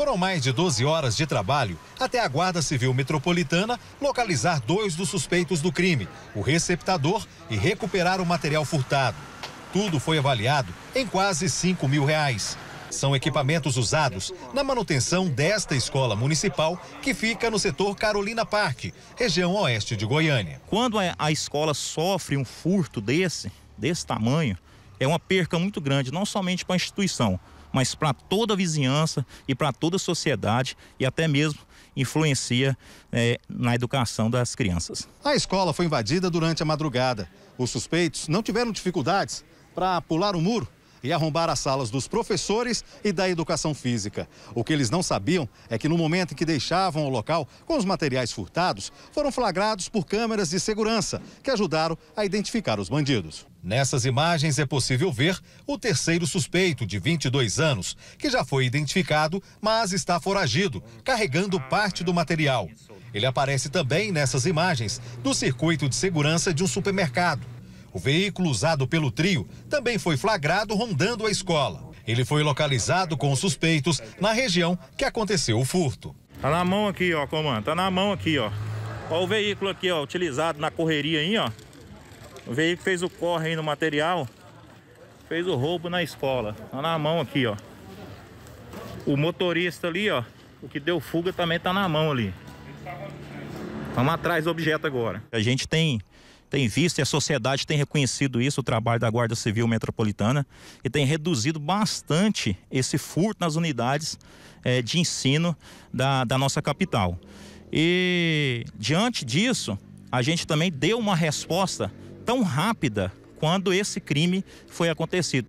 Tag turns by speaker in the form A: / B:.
A: Foram mais de 12 horas de trabalho até a Guarda Civil Metropolitana localizar dois dos suspeitos do crime, o receptador e recuperar o material furtado. Tudo foi avaliado em quase 5 mil reais. São equipamentos usados na manutenção desta escola municipal que fica no setor Carolina Parque, região
B: oeste de Goiânia. Quando a escola sofre um furto desse, desse tamanho, é uma perca muito grande, não somente para a instituição, mas para toda a vizinhança e para toda a sociedade e até mesmo influencia é, na educação das crianças.
A: A escola foi invadida durante a madrugada. Os suspeitos não tiveram dificuldades para pular o muro e arrombar as salas dos professores e da educação física. O que eles não sabiam é que no momento em que deixavam o local com os materiais furtados, foram flagrados por câmeras de segurança que ajudaram a identificar os bandidos. Nessas imagens é possível ver o terceiro suspeito, de 22 anos, que já foi identificado, mas está foragido, carregando parte do material. Ele aparece também nessas imagens do circuito de segurança de um supermercado. O veículo usado pelo trio também foi flagrado rondando a escola. Ele foi localizado com suspeitos na região
B: que aconteceu o furto. Tá na mão aqui, ó, comando. Tá na mão aqui, ó. Ó o veículo aqui, ó, utilizado na correria aí, ó. O veículo fez o corre aí no material. Fez o roubo na escola. Tá na mão aqui, ó. O motorista ali, ó. O que deu fuga também tá na mão ali. Vamos atrás do objeto agora. A gente tem tem visto e a sociedade tem reconhecido isso, o trabalho da Guarda Civil Metropolitana, e tem reduzido bastante esse furto nas unidades é, de ensino da, da nossa capital. E diante disso, a gente também deu uma resposta tão rápida quando esse crime foi acontecido.